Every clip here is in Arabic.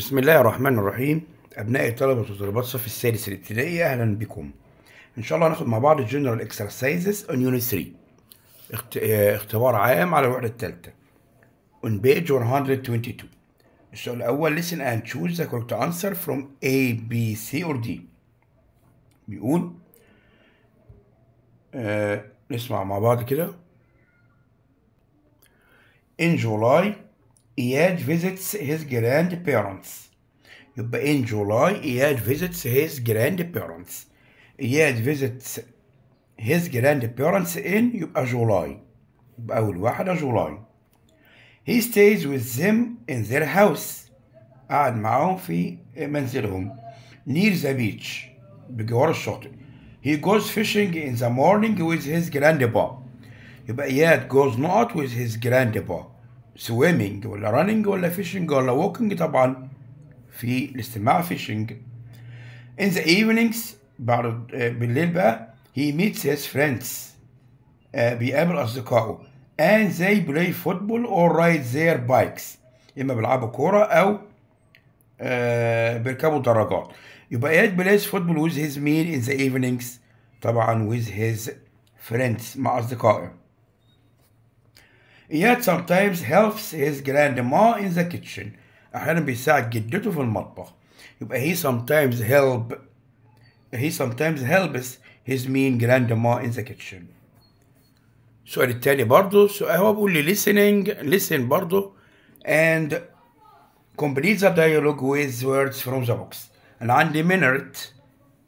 بسم الله الرحمن الرحيم أبنائي طلبة وطلبات الصف السادس الابتدائي أهلا بكم إن شاء الله هناخد مع بعض الجنرال اكسرسايزز اون يونت 3 اختبار عام على الوحدة الثالثة on page 122 السؤال الأول listen and choose the correct answer from A B C or D بيقول آه، نسمع مع بعض كده In July Iyad visits his grandparents. يبقى in July Iyad visits his grandparents. Iyad visits his grandparents in يبقى July. يبقى أول واحدة July. He stays with them in their house. قعد معاهم في منزلهم. Near the beach. بجوار الشاطئ. He goes fishing in the morning with his grandpa. يبقى Iyad goes not with his grandpa. سويمنج ولا راننج ولا فيشنج ولا ووكينج طبعا في الاستماع فيشنج in the evenings بعد آه، بالليل بقى he meets his friends آه بيقابل أصدقائه and they play football or ride their bikes إما بيلعبوا كورة أو آه بيركبوا دراجات يبقى he plays football with his meal in the evenings طبعا with his friends مع أصدقائه Yet sometimes helps his grandma in the kitchen أحيانا بيساعد جدته في المطبخ يبقى he sometimes help he sometimes helps his mean grandma in the kitchen السؤال التاني برضه سؤال هو بيقول لي listening listen برضه and complete the dialogue with words from the box أنا عندي minute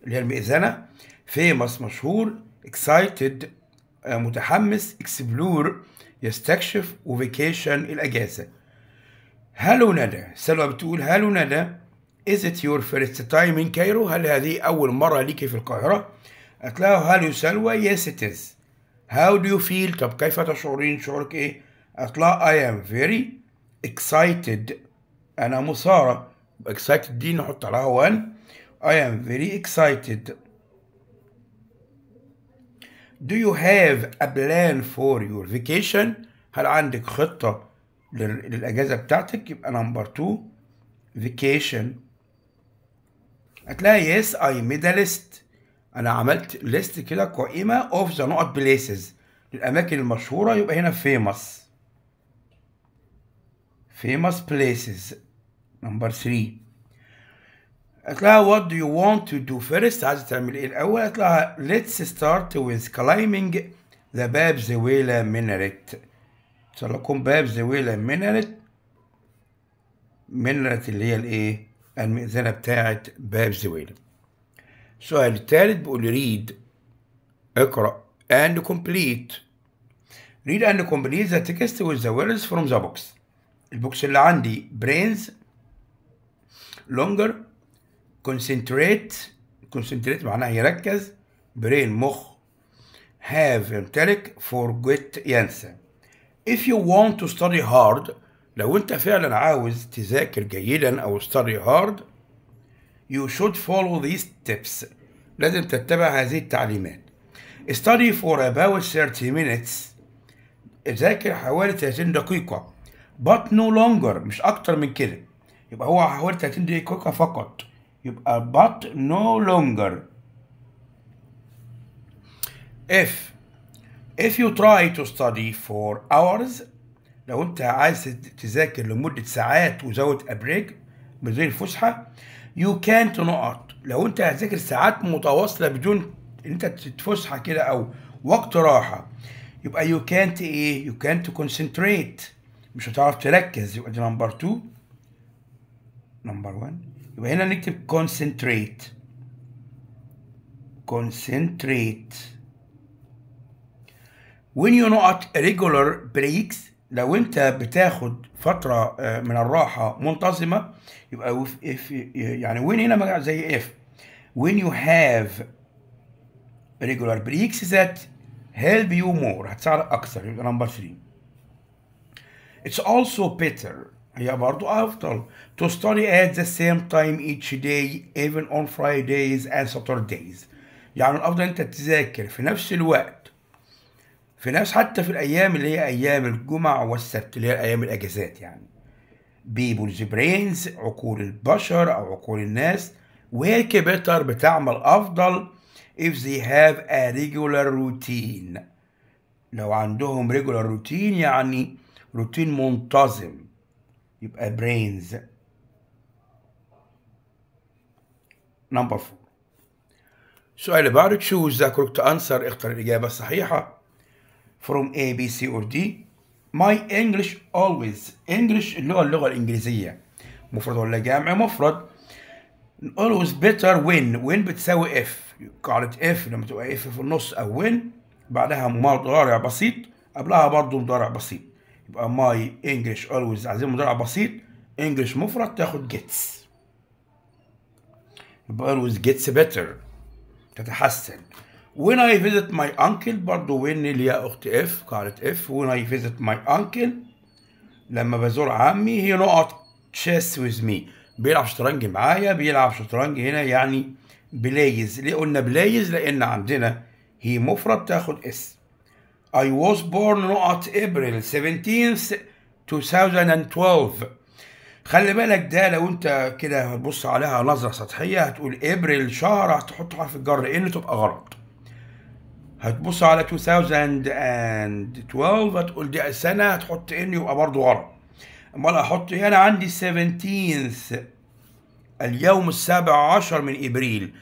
اللي هي المئذنة famous مشهور excited متحمس explore يستكشف وفيكيشن الأجازة هلو ندى سلوى بتقول هلو ندى Is it your first time in Cairo هل هذه أول مرة ليكي في القاهرة له هلو سلوى Yes it is How do you feel طب كيف تشعرين شعورك إيه له I am very excited أنا مثارة excited دي نحط عليها 1 I am very excited Do you have a plan for your vacation؟ هل عندك خطة للأجازة بتاعتك؟ يبقى نمبر 2 vacation هتلاقي yes I made a list أنا عملت list كده قائمة of the not places الأماكن المشهورة يبقى هنا famous famous places نمبر 3 قالت لها what do you want to do first عايزة تعمل ايه الأول قالت لها let's start with climbing the Babzewela minaret تسلقون Babzewela minaret minaret اللي هي الايه المئذنة بتاعة Babzewela السؤال التالت بيقول read اقرأ and complete read and complete the text with the words from the box البوكس اللي عندي brains longer concentrate concentrate معناها يركز brain مخ have يمتلك forget ينسى if you want to study hard لو انت فعلا عاوز تذاكر جيدا او study hard you should follow these tips لازم تتبع هذه التعليمات study for about 30 minutes ذاكر حوالي 30 دقيقة but no longer مش أكتر من كده يبقى هو حوالي 30 دقيقة فقط يبقى but no longer if if you try to study for hours لو انت عايز تذاكر لمدة ساعات وزود ابريك من غير فسحة you can't not لو انت هتذاكر ساعات متواصلة بدون ان انت تتفسحة كده او وقت راحة يبقى you can't ايه you can't concentrate مش هتعرف تركز يبقى دي نمبر 2 نمبر 1 يبقى هنا نكتب concentrate concentrate when you not regular breaks لو انت بتاخد فترة من الراحة منتظمة يبقى if يعني when هنا زي if when you have regular breaks that help you more هتساعدك أكثر يبقى number 3 it's also better هي برضو أفضل to study at the same time each day even on Fridays and Saturdays يعني الأفضل أنت تذاكر في نفس الوقت في نفس حتى في الأيام اللي هي أيام الجمعة والسبت اللي هي أيام الأجازات يعني people's brains عقول البشر أو عقول الناس بيتر بتعمل أفضل if they have a regular routine لو عندهم regular routine يعني روتين منتظم يبقى brains number four سؤال اللي بعده choose the correct answer اختر الإجابة الصحيحة from A B C or D my English always English اللي هو اللغة الإنجليزية مفرد ولا جامع مفرد always better when when بتساوي F قاعدة F لما تبقى F في النص أو when بعدها مضارع بسيط قبلها برضه مضارع بسيط يبقى ماي انجلش اولويز عايزين مضارع بسيط انجلش مفرد تاخد جيتس يبقى اولويز جيتس بيتر تتحسن when I visit my uncle برضو when هي اخت اف قاعدة اف when I visit my uncle لما بزور عمي he نقط chess with me بيلعب شطرنج معايا بيلعب شطرنج هنا يعني بلايز ليه قلنا بلايز لان عندنا هي مفرد تاخد اس I was born not April 17th 2012 خلي بالك ده لو انت كده هتبص عليها نظرة سطحية هتقول ابريل شهر هتحط حرف الجر ان تبقى غلط هتبص على 2012 هتقول دي سنة هتحط ان يبقى برضه غلط امال احط ايه انا عندي 17 اليوم السابع عشر من ابريل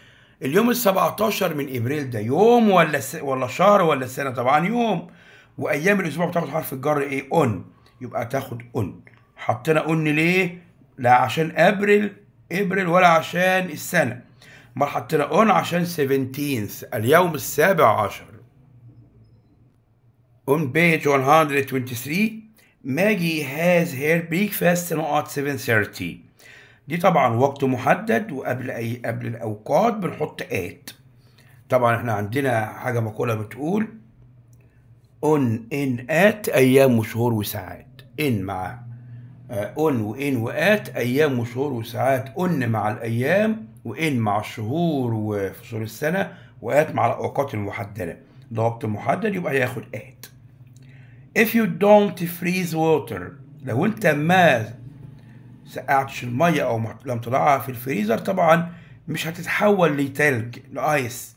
اليوم ال 17 من ابريل ده يوم ولا س... ولا شهر ولا سنه طبعا يوم وايام الاسبوع بتاخد حرف الجر ايه اون يبقى تاخد اون حطينا اون ليه لا عشان ابريل ابريل ولا عشان السنه ما حطينا اون عشان 17 اليوم السابع عشر on page 123 Maggie has her breakfast now at 7.30 دي طبعا وقت محدد وقبل اي قبل الاوقات بنحط ات طبعا احنا عندنا حاجه مقوله بتقول اون ان ات ايام وشهور وساعات ان مع اون آه، وان وات ايام وشهور وساعات اون مع الايام وان مع الشهور وفصول السنه وات مع الاوقات المحدده ده وقت محدد يبقى هياخد ات if you don't freeze water لو انت ما سقعتش الميه او لم تضعها في الفريزر طبعا مش هتتحول لتلج لايس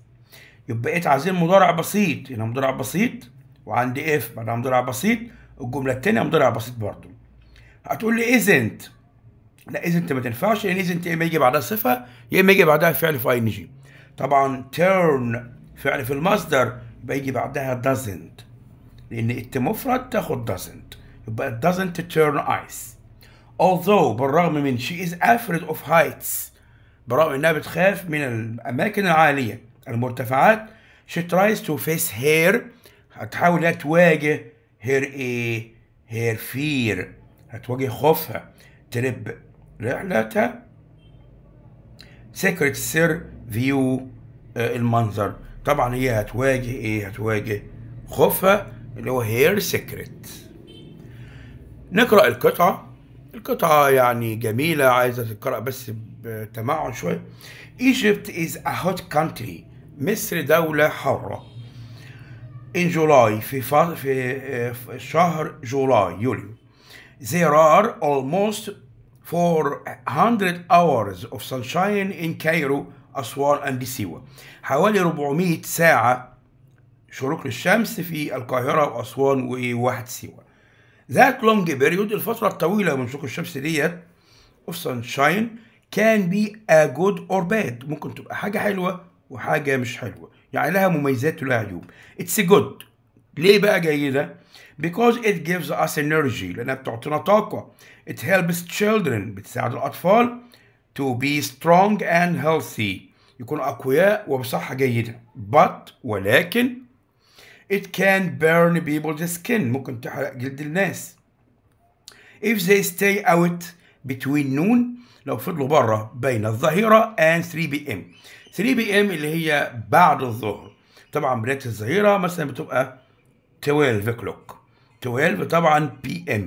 يبقى بقيت عايزين مضارع بسيط هنا يعني مضارع بسيط وعندي اف بعدها مضارع بسيط الجمله الثانيه مضارع بسيط برضه هتقول لي ايزنت لا ايزنت ما تنفعش لان ايزنت يا اما يجي بعدها صفه يا اما يجي بعدها فعل في اي ان جي طبعا تيرن فعل في المصدر يبقى يجي بعدها doesn't لان الت مفرد تاخد doesn't يبقى doesn't turn ice although بالرغم من she is afraid of heights برغم انها بتخاف من الاماكن العاليه المرتفعات she tries to face her هتحاول انها تواجه her ايه her fear هتواجه خوفها ترب رحلتها secret سير فيو آه، المنظر طبعا هي هتواجه ايه هتواجه خوفها اللي هو her secret نقرا القطعه القطعة يعني جميلة عايزة تتقرأ بس بتمعن شوية Egypt is a hot country مصر دولة حرة in July في ف... آه، في شهر جولاي يوليو there are almost 400 hours of sunshine in Cairo أسوان and سيوة حوالي 400 ساعة شروق للشمس في القاهرة وأسوان وواحد سيوة That long period الفترة الطويلة من شروق الشمس ديت of sunshine can be a good or bad ممكن تبقى حاجة حلوة وحاجة مش حلوة يعني لها مميزات ولها عيوب it's good ليه بقى جيدة؟ because it gives us energy لأنها بتعطينا طاقة it helps children بتساعد الأطفال to be strong and healthy يكونوا أقوياء وبصحة جيدة but ولكن It can burn people's skin ممكن تحرق جلد الناس If they stay out between noon لو فضلوا بره بين الظهيرة and 3 p.m. 3 p.m. اللي هي بعد الظهر طبعا بداية الظهيرة مثلا بتبقى 12 o'clock 12 طبعا p.m.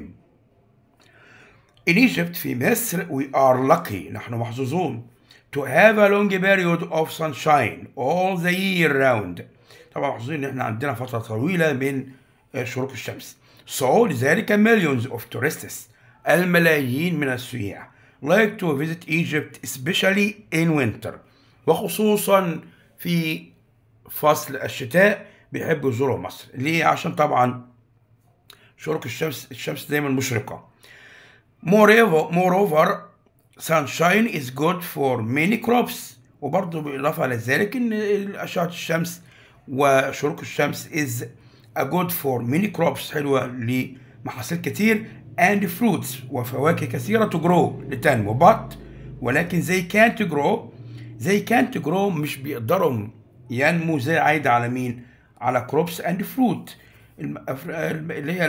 In Egypt في مصر we are lucky نحن محظوظون to have a long period of sunshine all the year round طبعا محظوظين ان احنا عندنا فتره طويله من آه، شروق الشمس So there can millions of tourists الملايين من السياح like to visit Egypt especially in winter وخصوصا في فصل الشتاء بيحبوا يزوروا مصر ليه عشان طبعا شروق الشمس الشمس دايما مشرقة moreover, moreover sunshine is good for many crops وبرضه بالإضافة لذلك إن أشعة الشمس وشروق الشمس is a good for many crops حلوة لمحاصيل كتير and fruits وفواكه كثيرة to grow لتنمو but ولكن they can't grow they can't grow مش بيقدروا ينمو زي عايدة على مين على crops and fruit اللي هي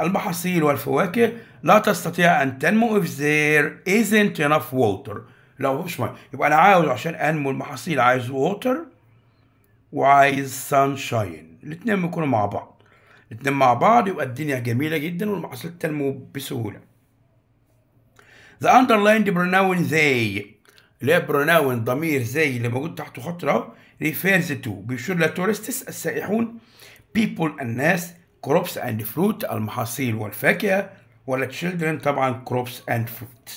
المحاصيل والفواكه لا تستطيع أن تنمو if there isn't enough water لو مش ما يبقى أنا عاوز عشان أنمو المحاصيل عايز water وعايز سانشاين الاتنين بيكونوا مع بعض الاتنين مع بعض يبقى الدنيا جميلة جدا والمحصول تنمو بسهولة The underlined pronoun they اللي هي pronoun ضمير زي اللي موجود تحته خط اهو refers to بيشير لتورستس السائحون people الناس crops and fruit المحاصيل والفاكهة ولا children طبعا crops and fruit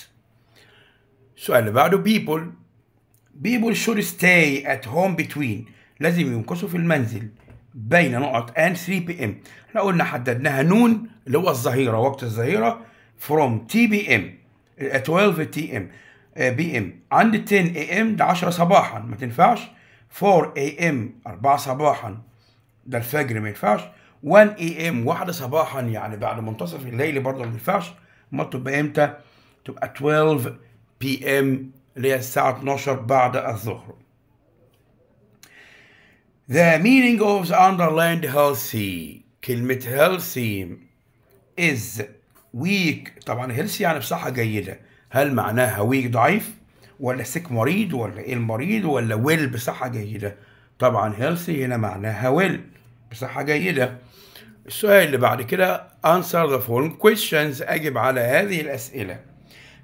السؤال اللي بعده people people should stay at home between لازم ينقصوا في المنزل بين نقط ان 3 بي ام احنا قلنا حددناها نون اللي هو الظهيره وقت الظهيره فروم تي بي ام 12 تي ام بي ام عند 10 اي ام ده 10 صباحا ما تنفعش 4 اي ام 4 صباحا ده الفجر ما ينفعش 1 اي ام 1 صباحا يعني بعد منتصف الليل برضه ما ينفعش امال تبقى امتى؟ تبقى 12 بي ام اللي هي الساعه 12 بعد الظهر The meaning of the underlined healthy كلمة healthy is weak طبعا healthy يعني بصحة جيدة هل معناها weak ضعيف ولا sick مريض ولا ايه المريض ولا well بصحة جيدة طبعا healthy هنا معناها well بصحة جيدة السؤال اللي بعد كده answer the following questions أجب على هذه الأسئلة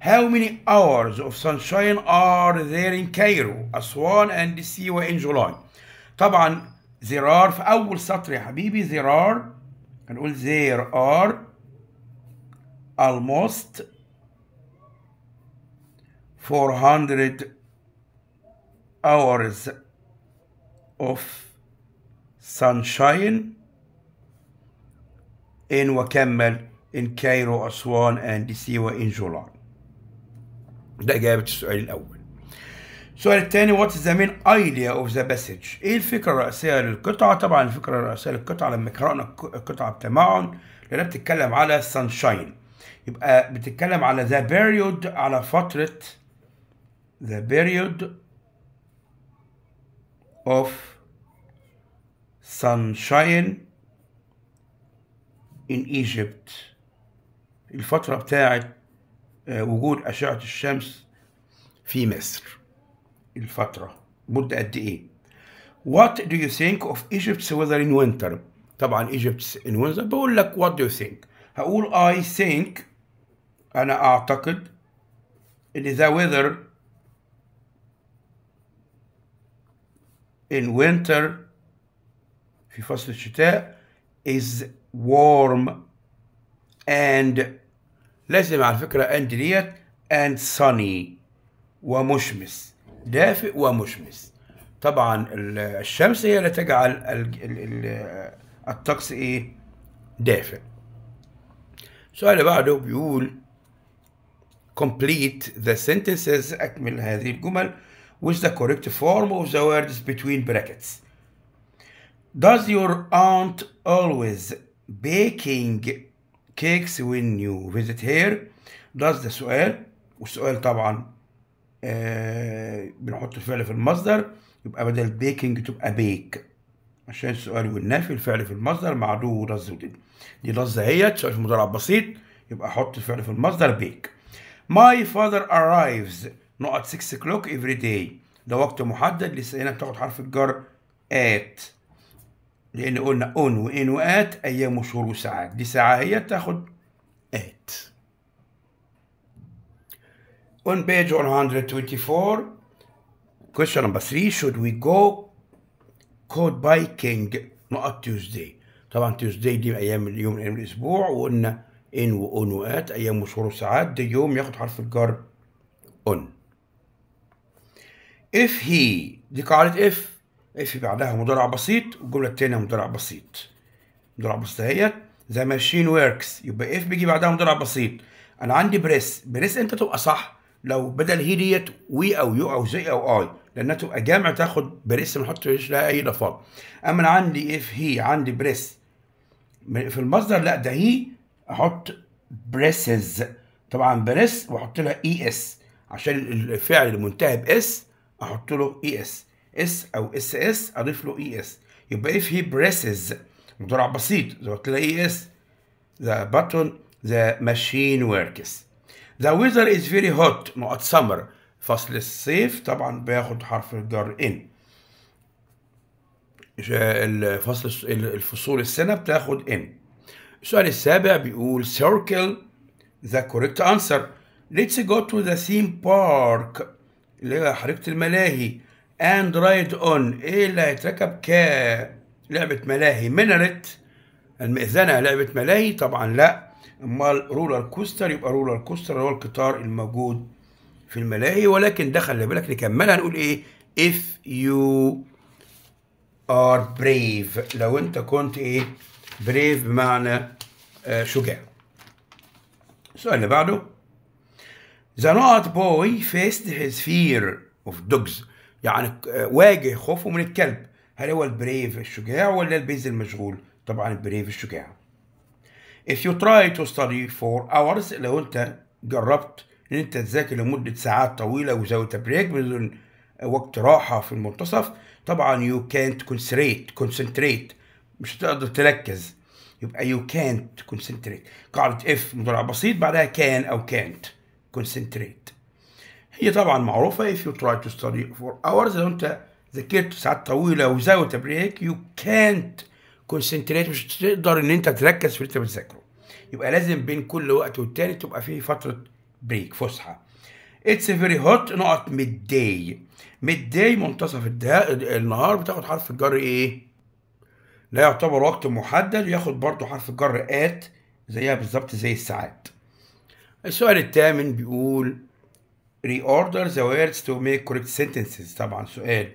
How many hours of sunshine are there in Cairo, Aswan and the sea in July? طبعا زرار في اول سطر يا حبيبي زرار هنقول زير ار almost 400 hours of sunshine in وكمل in Cairo, Aswan and Siwa in July. ده إجابة السؤال الأول. السؤال الثاني وات از ذا مين ايديا اوف ذا باسج ايه الفكره الرئيسيه للقطعه طبعا الفكره الرئيسيه للقطعه لما قرانا القطعه بتمعن لانها بتتكلم على sunshine يبقى بتتكلم على ذا بيريود على فتره ذا بيريود اوف sunshine in Egypt الفترة بتاعت آه، وجود أشعة الشمس في مصر الفترة مدة قد إيه What do you think of Egypt's weather in winter طبعا Egypt's in winter بقول لك what do you think هقول I think أنا أعتقد إن the weather in winter في فصل الشتاء is warm and لازم على فكرة and ديت and sunny ومشمس دافئ ومشمس طبعا الشمس هي اللي تجعل الطقس ايه دافئ السؤال اللي بعده بيقول complete the sentences اكمل هذه الجمل with the correct form of the words between brackets does your aunt always baking cakes when you visit her does the سؤال والسؤال طبعا آه، بنحط الفعل في المصدر يبقى بدل بيكنج تبقى بيك عشان السؤال والنفي الفعل في المصدر مع دو ولز ودي دي لز اهيت سؤال في المضارع بسيط يبقى احط الفعل في المصدر بيك ماي فادر arrives نقط 6 o'clock every day ده وقت محدد لسه هنا بتاخد حرف الجر ات لان قلنا اون وان وات ايام وشهور وساعات دي ساعه هي تاخد ات On page 124, question number 3, should we go code biking not Tuesday? طبعا Tuesday دي أيام اليوم من أيام الأسبوع وقلنا إن وأون وآت أيام وشهور وساعات ده يوم ياخد حرف الجر on. If he دي قاعدة if if بعدها مضارع بسيط والجملة التانية مضارع بسيط. مضارع بسيط اهيت The machine works يبقى if بيجي بعدها مضارع بسيط. أنا عندي بريس بريس أنت تبقى صح لو بدل هي ديت وي او يو او زي او اي لانها تبقى جامع تاخد بريس ما احطش لها اي اضافات اما انا عندي اف هي عندي بريس في المصدر لا ده هي احط بريسز طبعا بريس واحط لها اي e اس عشان الفعل المنتهي باس احط له اي اس اس او اس اس اضيف له اي e اس يبقى اف هي بريسز مضارع بسيط قلت لها اي اس ذا باتون ذا ماشين وركس The weather is very hot نقط summer فصل الصيف طبعا بياخد حرف الجر in الفصل الفصول السنة بتاخد in السؤال السابع بيقول circle the correct answer let's go to the theme park اللي هي حديقة الملاهي and ride on ايه اللي هيتركب ك لعبة ملاهي منرت المئذنة لعبة ملاهي طبعا لا امال رولر كوستر يبقى رولر كوستر هو القطار الموجود في الملاهي ولكن ده خلي بالك نكملها هنقول ايه if you are brave لو انت كنت ايه brave بمعنى آه، شجاع السؤال اللي بعده The not boy faced his fear of dogs يعني آه، واجه خوفه من الكلب هل هو البريف الشجاع ولا البيز المشغول؟ طبعا البريف الشجاع if you try to study for hours لو انت جربت ان انت تذاكر لمده ساعات طويله without a break بدون وقت راحه في المنتصف طبعا you can't concentrate concentrate مش هتقدر تركز يبقى you can't concentrate قاعده if مضارع بسيط بعدها can او can't concentrate هي طبعا معروفه if you try to study for hours لو انت ذاكرت ساعات طويله without a break you can't concentrate مش هتقدر ان انت تركز في اللي انت بتذاكره يبقى لازم بين كل وقت والتاني تبقى فيه فتره بريك فسحه It's very hot نقط midday midday منتصف النهار بتاخد حرف الجر ايه لا يعتبر وقت محدد ياخد برضه حرف الجر ات زيها بالظبط زي الساعات السؤال الثامن بيقول reorder the words to make correct sentences طبعا سؤال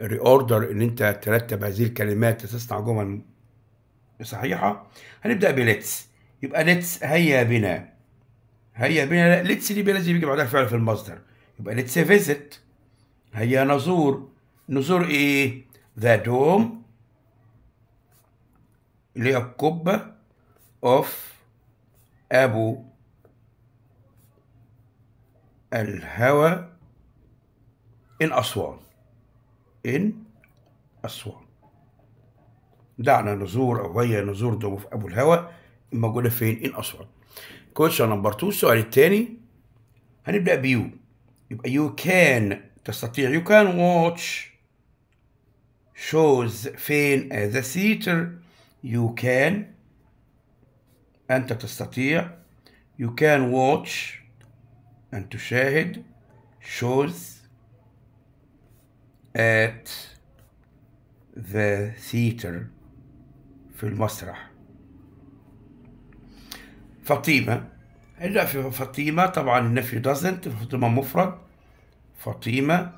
reorder ان انت ترتب هذه الكلمات تصنع جمل صحيحه هنبدا بليتس يبقى ليتس هيا بنا هيا بنا ليتس دي لازم يجي بعدها فعل في المصدر يبقى ليتس فيزيت هيا نزور نزور ايه ذا دوم اللي هي القبة اوف ابو الهوى ان اسوان ان اسوان دعنا نزور او هيا نزور دوم اوف ابو الهوى موجوده فين ان اسوان كويشن نمبر 2 السؤال الثاني هنبدا بيو يبقى يو كان تستطيع يو كان واتش شوز فين ذا سيتر يو كان أنت تستطيع يو كان واتش أن تشاهد شوز at the theater في المسرح فطيمة لا في طبعا النفي doesn't فطيمة مفرد فطيمة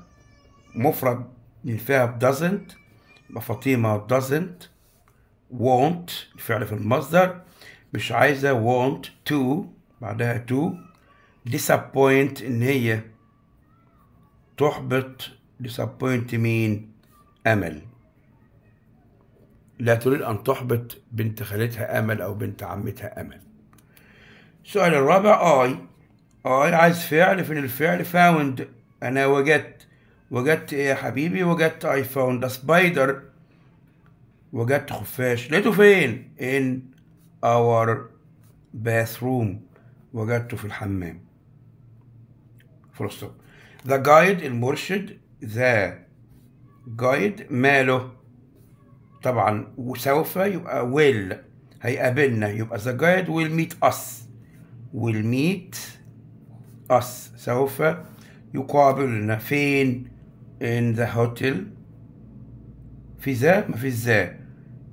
مفرد من الفاعل doesn't فطيمة doesn't won't الفعل في المصدر مش عايزة want to بعدها to disappoint إن هي تحبط disappoint مين أمل لا تريد أن تحبط بنت خالتها أمل أو بنت عمتها أمل السؤال الرابع اي اي عايز فعل فين الفعل فاوند انا وجدت وجدت ايه يا حبيبي وجدت اي فاوند سبايدر وجدت خفاش لقيته فين ان اور باثروم وجدته في الحمام فرصه ذا جايد المرشد ذا جايد ماله طبعا وسوف يبقى ويل هيقابلنا يبقى ذا جايد ويل ميت اس will meet us سوف يقابلنا فين in the hotel في ذا ما في ذا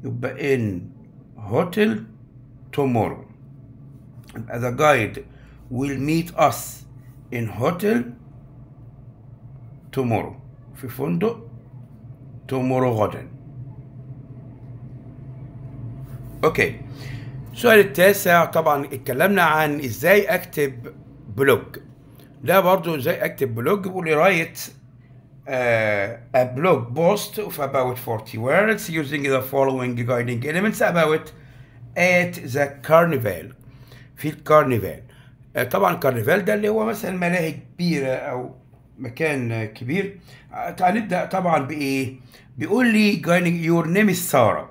يبقى in hotel tomorrow the guide will meet us in hotel tomorrow في فندق tomorrow غدا okay السؤال التاسع طبعا اتكلمنا عن ازاي اكتب بلوج ده برضو ازاي اكتب بلوج بيقول رايت a blog post of about 40 words using the following guiding elements about at the carnival في الكارنيفال آه، طبعا الكارنيفال ده اللي هو مثلا ملاهي كبيرة أو مكان كبير آه، هنبدأ طبعا بإيه؟ بيقول لي جاينج يور نيم از سارة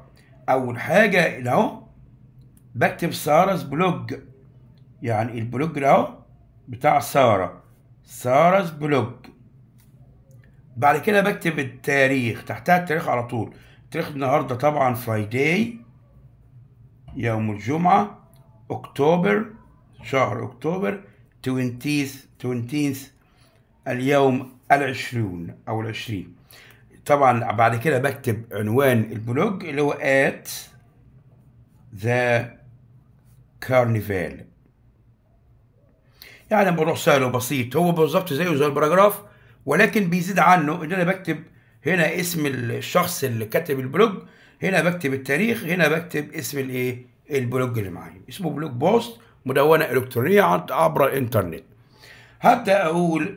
أول حاجة أهو بكتب سارس بلوج يعني البلوج ده اهو بتاع ساره سارس بلوج بعد كده بكتب التاريخ تحتها التاريخ على طول تاريخ النهارده طبعا فرايداي يوم الجمعه اكتوبر شهر اكتوبر 20 20 اليوم العشرون او العشرين طبعا بعد كده بكتب عنوان البلوج اللي هو at the كارنيفال يعني بروح سهل وبسيط هو بالظبط زيه زي البراجراف ولكن بيزيد عنه ان انا بكتب هنا اسم الشخص اللي كتب البلوج هنا بكتب التاريخ هنا بكتب اسم الايه البلوج اللي معايا اسمه بلوج بوست مدونه الكترونيه عبر الانترنت هبدا اقول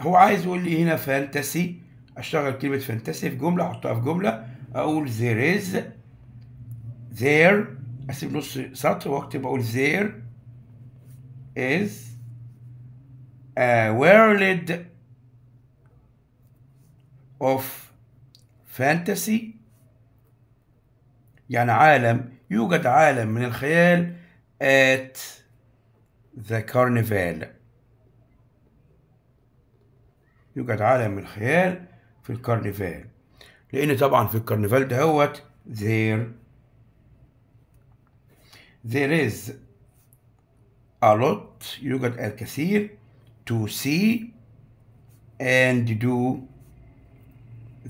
هو عايز يقول لي هنا فانتسي اشتغل كلمه فانتسي في جمله احطها في جمله اقول there is there اسيب نص سطر واكتب اقول there is a world of fantasy يعني عالم يوجد عالم من الخيال at the carnival يوجد عالم من الخيال في الكرنفال لان طبعا في الكرنفال دهوت there there is a lot يوجد الكثير to see and do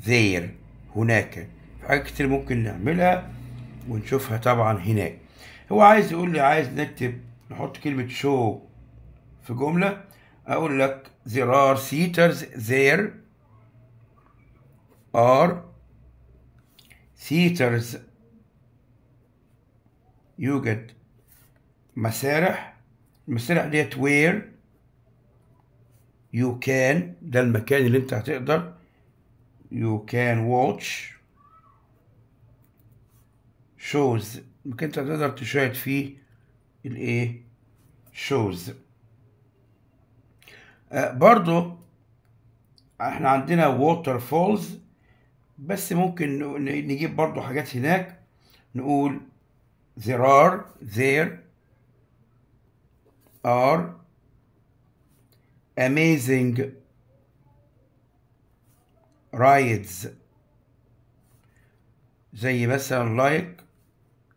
there هناك حاجات كتير ممكن نعملها ونشوفها طبعا هناك هو عايز يقول لي عايز نكتب نحط كلمة show في جملة أقول لك there are theaters there are theaters يوجد مسارح المسارح ديت وير يو كان ده المكان اللي انت هتقدر يو كان واتش شوز ممكن انت تقدر تشاهد فيه الايه شوز آه برضو احنا عندنا ووتر فولز بس ممكن نجيب برضو حاجات هناك نقول there are there are amazing rides زي مثلا like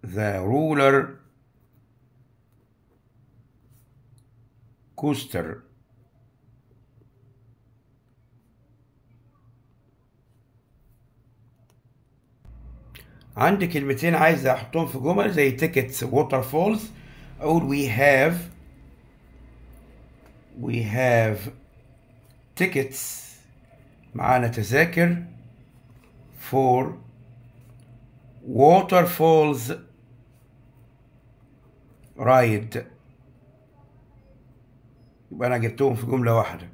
the roller coaster عندي كلمتين عايز احطهم في جمل زي تيكتس ووتر فولز اقول we have we have tickets معانا تذاكر for waterfalls ride يبقى انا جبتهم في جمله واحده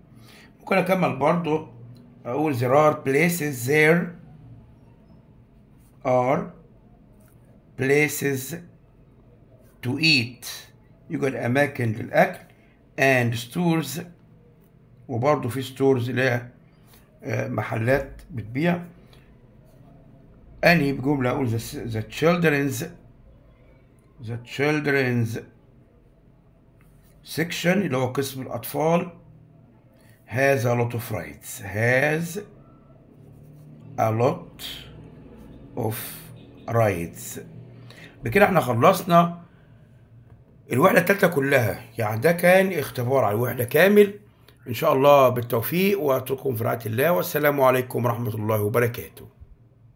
ممكن اكمل برضو اقول there are places there or places to eat يقول أماكن للأكل and stores وبرضه في stores اللي محلات بتبيع اني بجملة أقول the, the children's the children's section اللي هو قسم الأطفال has a lot of rights has a lot of Rights بكده احنا خلصنا الوحدة التالتة كلها يعني ده كان اختبار على الوحدة كامل إن شاء الله بالتوفيق وأترككم في رعاية الله والسلام عليكم ورحمة الله وبركاته